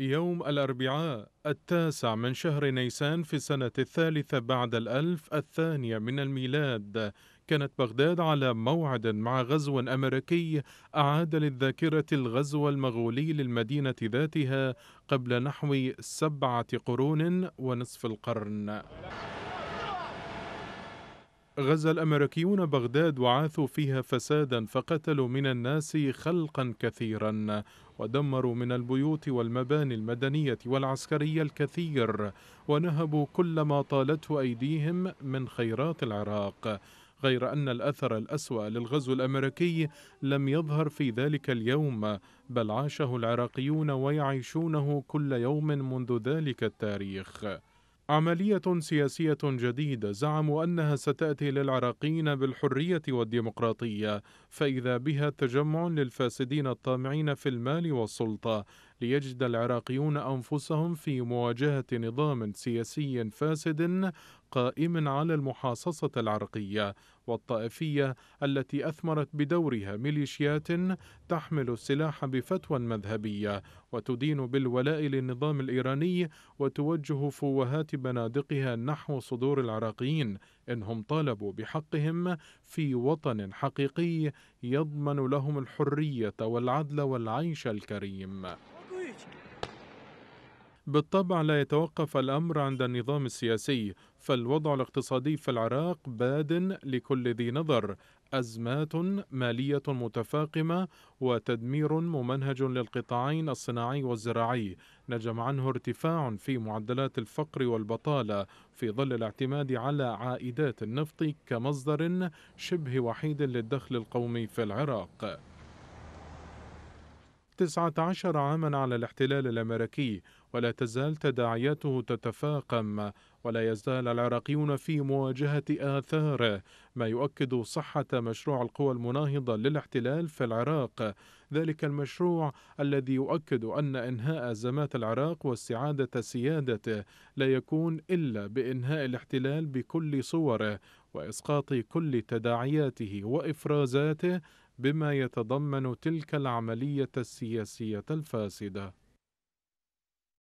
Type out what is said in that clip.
يوم الأربعاء التاسع من شهر نيسان في السنة الثالثة بعد الألف الثانية من الميلاد كانت بغداد على موعد مع غزو أمريكي أعاد للذاكرة الغزو المغولي للمدينة ذاتها قبل نحو سبعة قرون ونصف القرن غزا الأمريكيون بغداد وعاثوا فيها فسادا فقتلوا من الناس خلقا كثيرا ودمروا من البيوت والمباني المدنية والعسكرية الكثير ونهبوا كل ما طالته أيديهم من خيرات العراق غير أن الأثر الأسوأ للغزو الأمريكي لم يظهر في ذلك اليوم بل عاشه العراقيون ويعيشونه كل يوم منذ ذلك التاريخ عملية سياسية جديدة زعموا أنها ستأتي للعراقيين بالحرية والديمقراطية فإذا بها تجمع للفاسدين الطامعين في المال والسلطة ليجد العراقيون أنفسهم في مواجهة نظام سياسي فاسد قائم على المحاصصة العرقية والطائفية التي أثمرت بدورها ميليشيات تحمل السلاح بفتوى مذهبية وتدين بالولاء للنظام الإيراني وتوجه فوهات بنادقها نحو صدور العراقيين إنهم طالبوا بحقهم في وطن حقيقي يضمن لهم الحرية والعدل والعيش الكريم بالطبع لا يتوقف الأمر عند النظام السياسي فالوضع الاقتصادي في العراق باد لكل ذي نظر أزمات مالية متفاقمة وتدمير ممنهج للقطاعين الصناعي والزراعي نجم عنه ارتفاع في معدلات الفقر والبطالة في ظل الاعتماد على عائدات النفط كمصدر شبه وحيد للدخل القومي في العراق 19 عاما على الاحتلال الأمريكي ولا تزال تداعياته تتفاقم ولا يزال العراقيون في مواجهة آثاره ما يؤكد صحة مشروع القوى المناهضة للاحتلال في العراق ذلك المشروع الذي يؤكد أن إنهاء أزمات العراق واستعادة سيادته لا يكون إلا بإنهاء الاحتلال بكل صوره وإسقاط كل تداعياته وإفرازاته بما يتضمن تلك العمليه السياسيه الفاسده